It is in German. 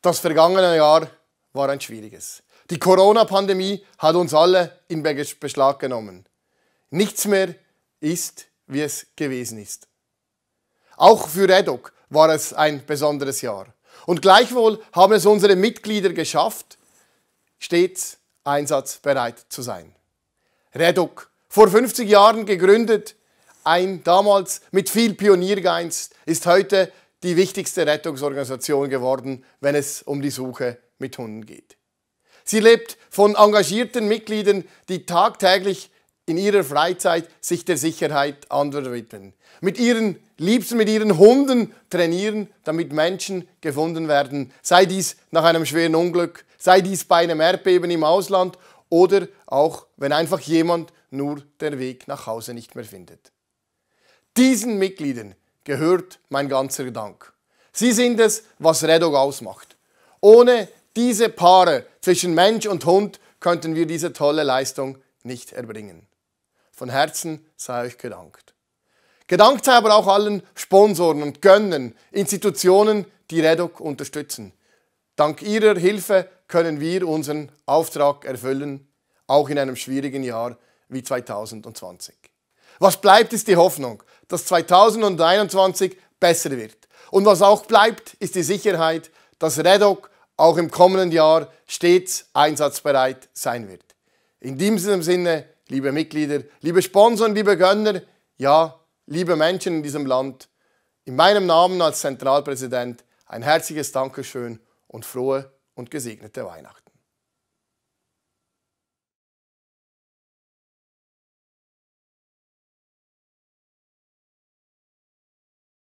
Das vergangene Jahr war ein schwieriges. Die Corona-Pandemie hat uns alle in Beschlag genommen. Nichts mehr ist, wie es gewesen ist. Auch für Redoc war es ein besonderes Jahr. Und gleichwohl haben es unsere Mitglieder geschafft, stets einsatzbereit zu sein. Redoc, vor 50 Jahren gegründet, ein damals mit viel Pioniergeist, ist heute die wichtigste Rettungsorganisation geworden, wenn es um die Suche mit Hunden geht. Sie lebt von engagierten Mitgliedern, die tagtäglich in ihrer Freizeit sich der Sicherheit anderer widmen. Mit ihren Liebsten, mit ihren Hunden trainieren, damit Menschen gefunden werden. Sei dies nach einem schweren Unglück, sei dies bei einem Erdbeben im Ausland oder auch, wenn einfach jemand nur den Weg nach Hause nicht mehr findet. Diesen Mitgliedern gehört mein ganzer Dank. Sie sind es, was Redog ausmacht. Ohne diese Paare zwischen Mensch und Hund könnten wir diese tolle Leistung nicht erbringen. Von Herzen sei euch gedankt. Gedankt sei aber auch allen Sponsoren und Gönnen, Institutionen, die Redoc unterstützen. Dank ihrer Hilfe können wir unseren Auftrag erfüllen, auch in einem schwierigen Jahr wie 2020. Was bleibt, ist die Hoffnung, dass 2021 besser wird. Und was auch bleibt, ist die Sicherheit, dass Redoc auch im kommenden Jahr stets einsatzbereit sein wird. In diesem Sinne, liebe Mitglieder, liebe Sponsoren, liebe Gönner, ja, liebe Menschen in diesem Land, in meinem Namen als Zentralpräsident ein herzliches Dankeschön und frohe und gesegnete Weihnachten.